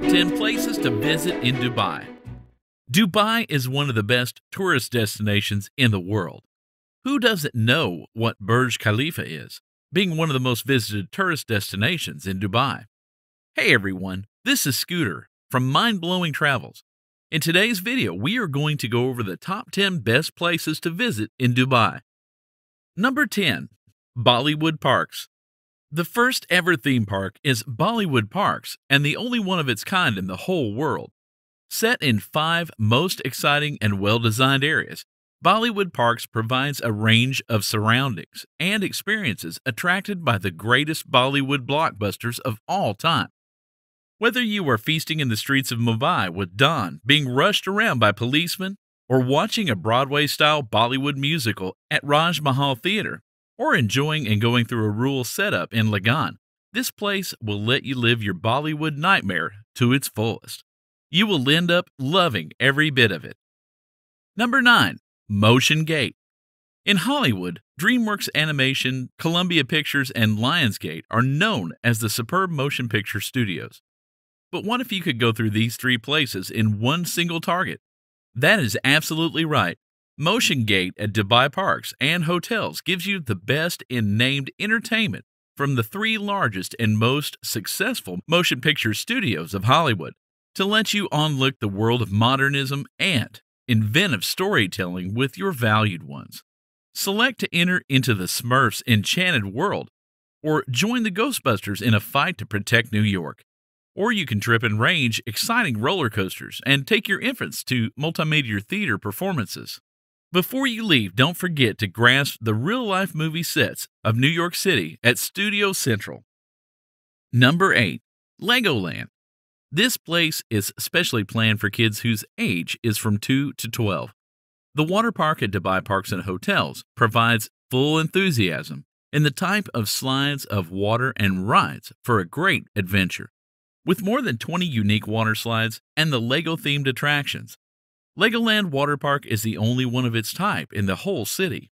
top 10 places to visit in Dubai. Dubai is one of the best tourist destinations in the world. Who doesn't know what Burj Khalifa is, being one of the most visited tourist destinations in Dubai? Hey everyone, this is Scooter from Mind Blowing Travels. In today's video, we are going to go over the top 10 best places to visit in Dubai. Number 10, Bollywood Parks. The first ever theme park is Bollywood Parks, and the only one of its kind in the whole world. Set in five most exciting and well designed areas, Bollywood Parks provides a range of surroundings and experiences attracted by the greatest Bollywood blockbusters of all time. Whether you are feasting in the streets of Mumbai with Don being rushed around by policemen, or watching a Broadway style Bollywood musical at Raj Mahal Theater, or enjoying and going through a rural setup in Lagan, this place will let you live your Bollywood nightmare to its fullest. You will end up loving every bit of it. Number 9. Motion Gate. In Hollywood, DreamWorks Animation, Columbia Pictures, and Lionsgate are known as the superb motion picture studios. But what if you could go through these three places in one single target? That is absolutely right. Motion Gate at Dubai Parks and Hotels gives you the best in named entertainment from the three largest and most successful motion picture studios of Hollywood to let you onlook the world of modernism and inventive storytelling with your valued ones. Select to enter into the Smurfs' enchanted world or join the Ghostbusters in a fight to protect New York. Or you can trip and range exciting roller coasters and take your infants to multimedia theater performances. Before you leave, don't forget to grasp the real life movie sets of New York City at Studio Central. Number 8. Legoland. This place is specially planned for kids whose age is from 2 to 12. The water park at Dubai Parks and Hotels provides full enthusiasm in the type of slides of water and rides for a great adventure. With more than 20 unique water slides and the Lego themed attractions, Legoland Water Park is the only one of its type in the whole city.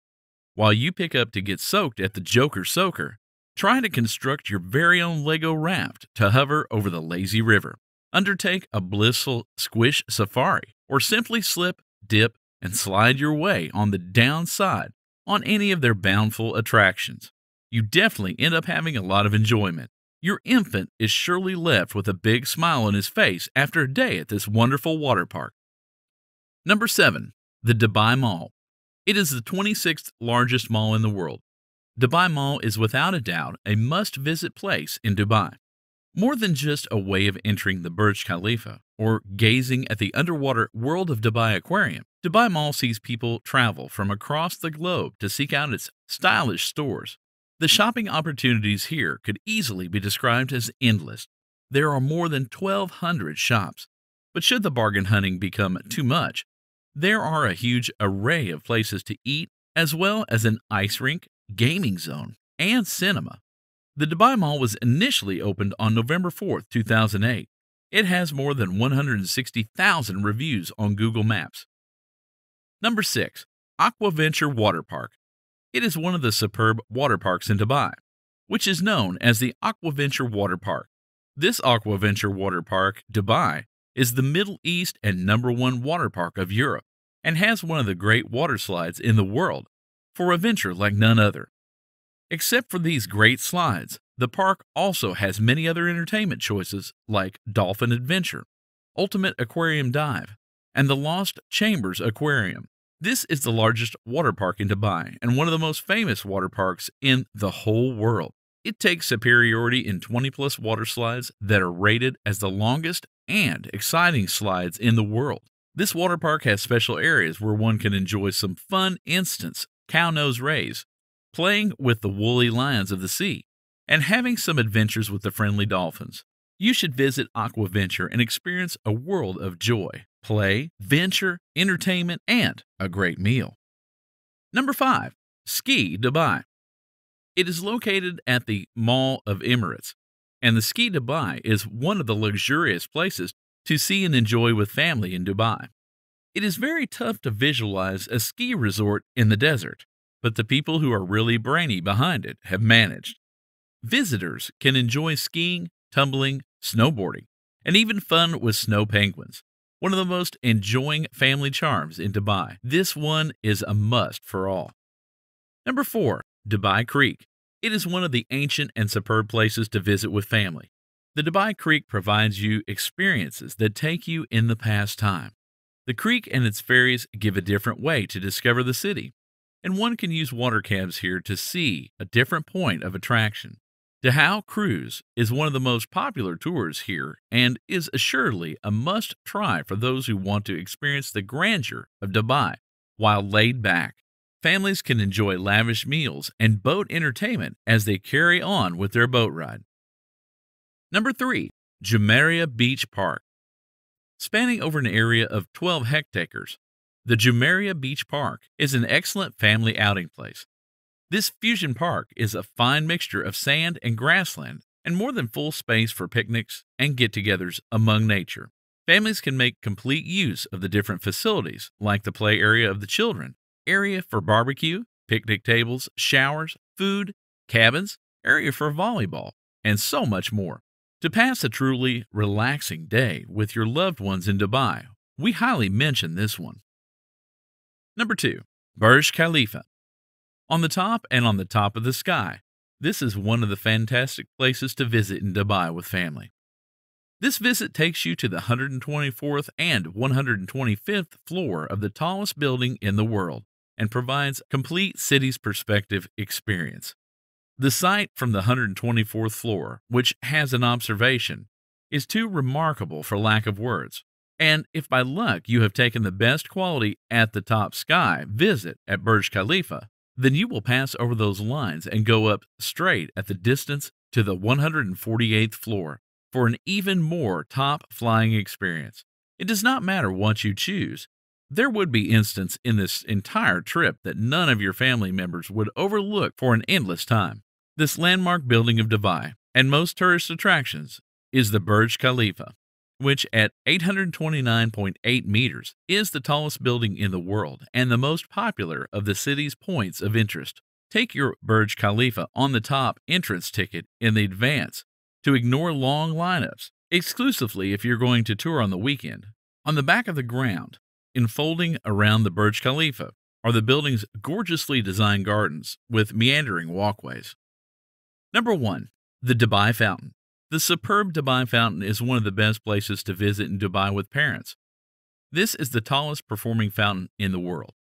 While you pick up to get soaked at the Joker Soaker, try to construct your very own Lego raft to hover over the lazy river. Undertake a blissful squish safari, or simply slip, dip, and slide your way on the downside on any of their bountiful attractions. You definitely end up having a lot of enjoyment. Your infant is surely left with a big smile on his face after a day at this wonderful water park. Number 7. The Dubai Mall. It is the 26th largest mall in the world. Dubai Mall is without a doubt a must-visit place in Dubai. More than just a way of entering the Burj Khalifa or gazing at the underwater World of Dubai Aquarium, Dubai Mall sees people travel from across the globe to seek out its stylish stores. The shopping opportunities here could easily be described as endless. There are more than 1,200 shops. But should the bargain hunting become too much, there are a huge array of places to eat, as well as an ice rink, gaming zone, and cinema. The Dubai Mall was initially opened on November 4, 2008. It has more than 160,000 reviews on Google Maps. Number 6. Aquaventure Water Park. It is one of the superb water parks in Dubai, which is known as the Aquaventure Water Park. This Aquaventure Water Park, Dubai, is the Middle East and number one water park of Europe and has one of the great water slides in the world for a venture like none other. Except for these great slides, the park also has many other entertainment choices like Dolphin Adventure, Ultimate Aquarium Dive, and the Lost Chambers Aquarium. This is the largest water park in Dubai and one of the most famous water parks in the whole world. It takes superiority in 20 plus water slides that are rated as the longest and exciting slides in the world. This water park has special areas where one can enjoy some fun instance cow nose rays, playing with the woolly lions of the sea, and having some adventures with the friendly dolphins. You should visit Aquaventure and experience a world of joy, play, venture, entertainment, and a great meal. Number 5. Ski Dubai. It is located at the Mall of Emirates, and the Ski Dubai is one of the luxurious places to see and enjoy with family in Dubai. It is very tough to visualize a ski resort in the desert, but the people who are really brainy behind it have managed. Visitors can enjoy skiing, tumbling, snowboarding, and even fun with snow penguins, one of the most enjoying family charms in Dubai. This one is a must for all. Number 4. Dubai Creek it is one of the ancient and superb places to visit with family. The Dubai Creek provides you experiences that take you in the past time. The creek and its ferries give a different way to discover the city, and one can use water cabs here to see a different point of attraction. Dahau Cruise is one of the most popular tours here and is assuredly a must try for those who want to experience the grandeur of Dubai while laid back Families can enjoy lavish meals and boat entertainment as they carry on with their boat ride. Number 3. Jumeirah Beach Park Spanning over an area of 12 hectares, the Jumeirah Beach Park is an excellent family outing place. This fusion park is a fine mixture of sand and grassland and more than full space for picnics and get togethers among nature. Families can make complete use of the different facilities, like the play area of the children, area for barbecue, picnic tables, showers, food, cabins, area for volleyball, and so much more. To pass a truly relaxing day with your loved ones in Dubai, we highly mention this one. Number 2. Burj Khalifa. On the top and on the top of the sky, this is one of the fantastic places to visit in Dubai with family. This visit takes you to the 124th and 125th floor of the tallest building in the world, and provides complete city's perspective experience. The sight from the 124th floor, which has an observation, is too remarkable for lack of words. And if by luck you have taken the best quality at the top sky visit at Burj Khalifa, then you will pass over those lines and go up straight at the distance to the 148th floor for an even more top flying experience. It does not matter what you choose, there would be instances in this entire trip that none of your family members would overlook for an endless time. This landmark building of Dubai and most tourist attractions is the Burj Khalifa, which at 829.8 meters is the tallest building in the world and the most popular of the city's points of interest. Take your Burj Khalifa on the top entrance ticket in the advance to ignore long lineups, exclusively if you're going to tour on the weekend. On the back of the ground, enfolding around the Burj Khalifa are the building's gorgeously designed gardens with meandering walkways. Number 1. The Dubai Fountain. The superb Dubai Fountain is one of the best places to visit in Dubai with parents. This is the tallest performing fountain in the world,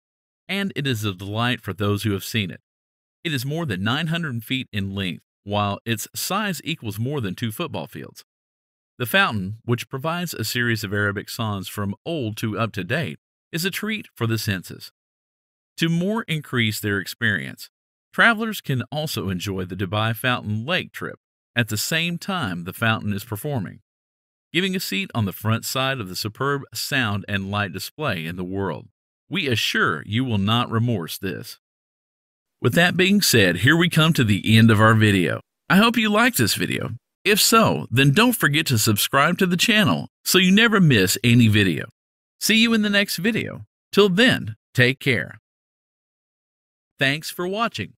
and it is a delight for those who have seen it. It is more than 900 feet in length, while its size equals more than two football fields. The fountain, which provides a series of Arabic songs from old to up to date, is a treat for the senses. To more increase their experience, travelers can also enjoy the Dubai Fountain Lake trip at the same time the fountain is performing, giving a seat on the front side of the superb sound and light display in the world. We assure you will not remorse this. With that being said, here we come to the end of our video. I hope you liked this video. If so, then don't forget to subscribe to the channel so you never miss any video. See you in the next video. Till then, take care. Thanks for watching.